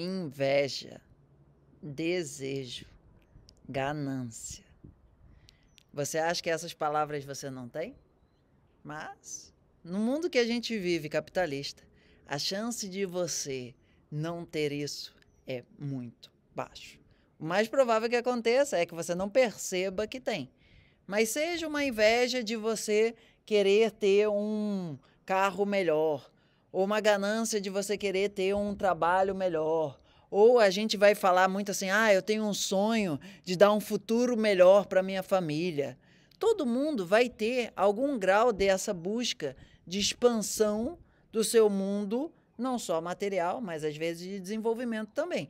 inveja, desejo, ganância. Você acha que essas palavras você não tem? Mas, no mundo que a gente vive capitalista, a chance de você não ter isso é muito baixo. O mais provável que aconteça é que você não perceba que tem. Mas seja uma inveja de você querer ter um carro melhor, ou uma ganância de você querer ter um trabalho melhor. Ou a gente vai falar muito assim: ah, eu tenho um sonho de dar um futuro melhor para minha família. Todo mundo vai ter algum grau dessa busca de expansão do seu mundo, não só material, mas às vezes de desenvolvimento também.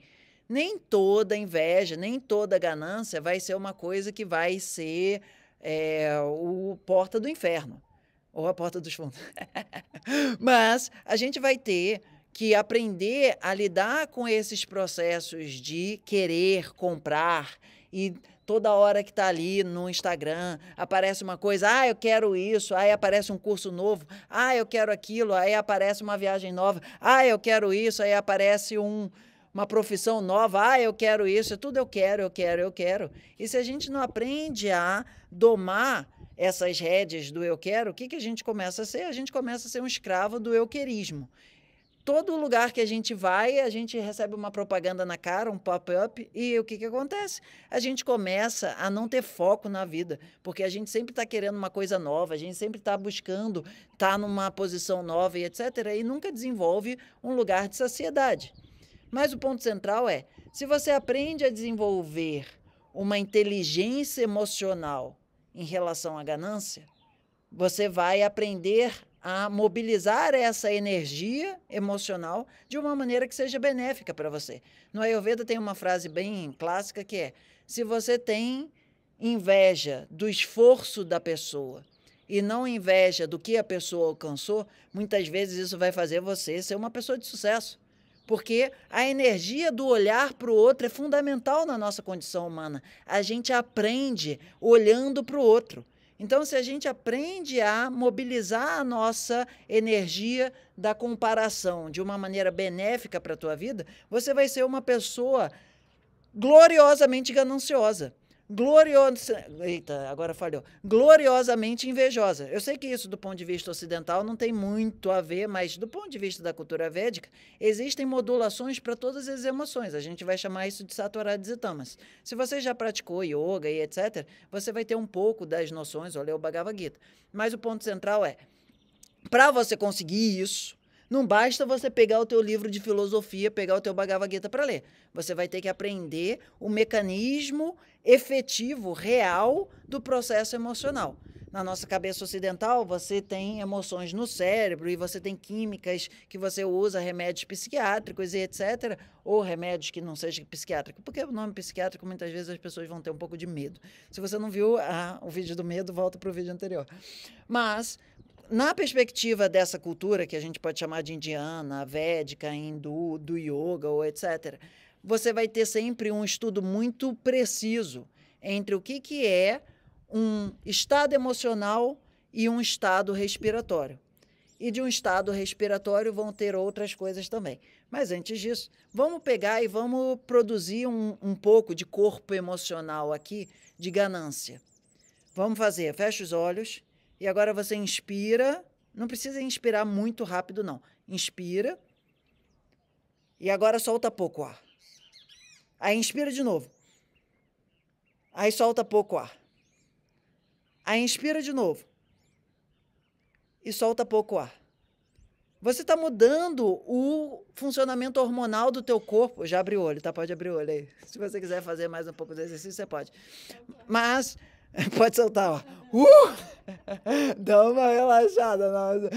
Nem toda inveja, nem toda ganância vai ser uma coisa que vai ser é, o porta do inferno ou a porta dos fundos. Mas a gente vai ter que aprender a lidar com esses processos de querer comprar e toda hora que está ali no Instagram, aparece uma coisa, ah, eu quero isso, aí aparece um curso novo, ah, eu quero aquilo, aí aparece uma viagem nova, ah, eu quero isso, aí aparece um, uma profissão nova, ah, eu quero isso, é tudo eu quero, eu quero, eu quero. E se a gente não aprende a domar essas rédeas do eu quero, o que, que a gente começa a ser? A gente começa a ser um escravo do euquerismo. Todo lugar que a gente vai, a gente recebe uma propaganda na cara, um pop-up, e o que, que acontece? A gente começa a não ter foco na vida, porque a gente sempre está querendo uma coisa nova, a gente sempre está buscando estar tá numa posição nova e etc., e nunca desenvolve um lugar de saciedade. Mas o ponto central é: se você aprende a desenvolver uma inteligência emocional em relação à ganância, você vai aprender a mobilizar essa energia emocional de uma maneira que seja benéfica para você. No Ayurveda tem uma frase bem clássica que é: se você tem inveja do esforço da pessoa e não inveja do que a pessoa alcançou, muitas vezes isso vai fazer você ser uma pessoa de sucesso porque a energia do olhar para o outro é fundamental na nossa condição humana. A gente aprende olhando para o outro. Então, se a gente aprende a mobilizar a nossa energia da comparação de uma maneira benéfica para a tua vida, você vai ser uma pessoa gloriosamente gananciosa. Eita, agora falhou. gloriosamente invejosa. Eu sei que isso, do ponto de vista ocidental, não tem muito a ver, mas do ponto de vista da cultura védica, existem modulações para todas as emoções. A gente vai chamar isso de satoradhisitamas. Se você já praticou yoga e etc., você vai ter um pouco das noções, olha o Bhagavad Gita. Mas o ponto central é, para você conseguir isso, não basta você pegar o teu livro de filosofia, pegar o teu Bhagavad Gita para ler. Você vai ter que aprender o mecanismo efetivo, real do processo emocional. Na nossa cabeça ocidental, você tem emoções no cérebro e você tem químicas que você usa, remédios psiquiátricos e etc., ou remédios que não sejam psiquiátricos, porque o nome psiquiátrico muitas vezes as pessoas vão ter um pouco de medo. Se você não viu ah, o vídeo do medo, volta para o vídeo anterior. Mas na perspectiva dessa cultura, que a gente pode chamar de indiana, védica, hindu, do yoga ou etc., você vai ter sempre um estudo muito preciso entre o que, que é um estado emocional e um estado respiratório. E de um estado respiratório vão ter outras coisas também. Mas antes disso, vamos pegar e vamos produzir um, um pouco de corpo emocional aqui, de ganância. Vamos fazer, fecha os olhos e agora você inspira. Não precisa inspirar muito rápido, não. Inspira. E agora solta pouco ar. Aí inspira de novo. Aí solta pouco ar. Aí inspira de novo. E solta pouco ar. Você está mudando o funcionamento hormonal do teu corpo. Já abriu o olho, tá? Pode abrir o olho aí. Se você quiser fazer mais um pouco de exercício, você pode. Mas, pode soltar, ó. Uh! Dá uma relaxada. Nossa.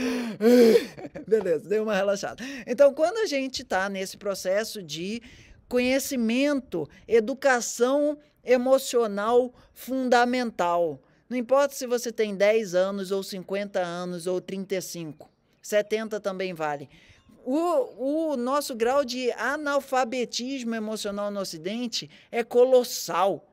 Beleza, deu uma relaxada. Então, quando a gente está nesse processo de conhecimento, educação emocional fundamental. Não importa se você tem 10 anos, ou 50 anos, ou 35, 70 também vale. O, o nosso grau de analfabetismo emocional no Ocidente é colossal.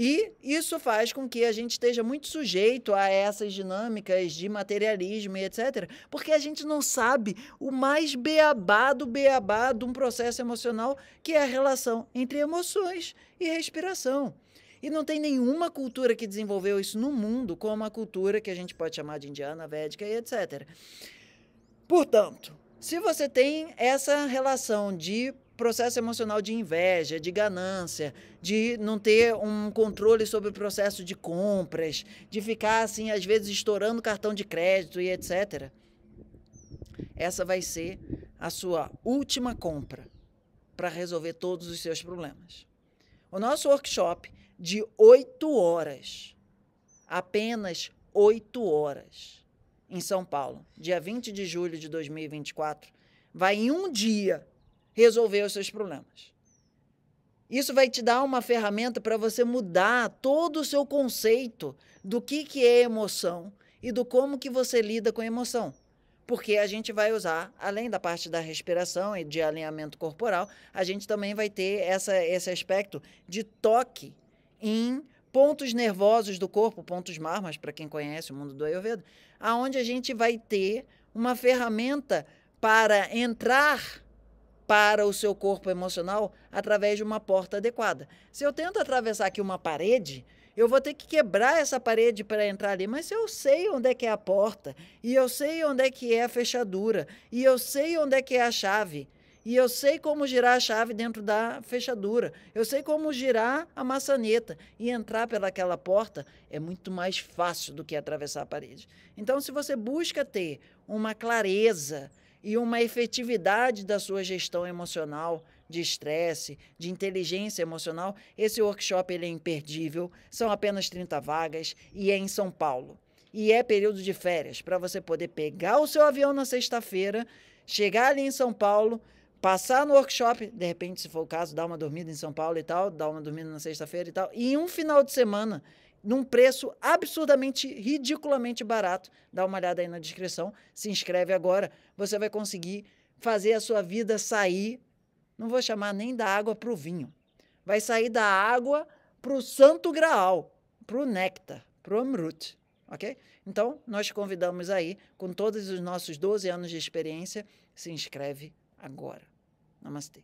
E isso faz com que a gente esteja muito sujeito a essas dinâmicas de materialismo e etc., porque a gente não sabe o mais beabá do beabá de um processo emocional, que é a relação entre emoções e respiração. E não tem nenhuma cultura que desenvolveu isso no mundo, como a cultura que a gente pode chamar de indiana, védica e etc. Portanto, se você tem essa relação de processo emocional de inveja, de ganância, de não ter um controle sobre o processo de compras, de ficar assim às vezes estourando cartão de crédito e etc. Essa vai ser a sua última compra para resolver todos os seus problemas. O nosso workshop de oito horas, apenas oito horas, em São Paulo, dia 20 de julho de 2024, vai em um dia resolver os seus problemas. Isso vai te dar uma ferramenta para você mudar todo o seu conceito do que, que é emoção e do como que você lida com emoção. Porque a gente vai usar, além da parte da respiração e de alinhamento corporal, a gente também vai ter essa, esse aspecto de toque em pontos nervosos do corpo, pontos marmas, para quem conhece o mundo do Ayurveda, aonde a gente vai ter uma ferramenta para entrar para o seu corpo emocional através de uma porta adequada. Se eu tento atravessar aqui uma parede, eu vou ter que quebrar essa parede para entrar ali, mas eu sei onde é que é a porta, e eu sei onde é que é a fechadura, e eu sei onde é que é a chave, e eu sei como girar a chave dentro da fechadura, eu sei como girar a maçaneta e entrar pelaquela porta é muito mais fácil do que atravessar a parede. Então, se você busca ter uma clareza, e uma efetividade da sua gestão emocional, de estresse, de inteligência emocional. Esse workshop ele é imperdível, são apenas 30 vagas e é em São Paulo. E é período de férias, para você poder pegar o seu avião na sexta-feira, chegar ali em São Paulo, passar no workshop, de repente, se for o caso, dar uma dormida em São Paulo e tal, dar uma dormida na sexta-feira e tal, e um final de semana num preço absurdamente, ridiculamente barato. Dá uma olhada aí na descrição, se inscreve agora, você vai conseguir fazer a sua vida sair, não vou chamar nem da água para o vinho, vai sair da água para o santo graal, para o néctar, para o amrut, ok? Então, nós convidamos aí, com todos os nossos 12 anos de experiência, se inscreve agora. Namastê.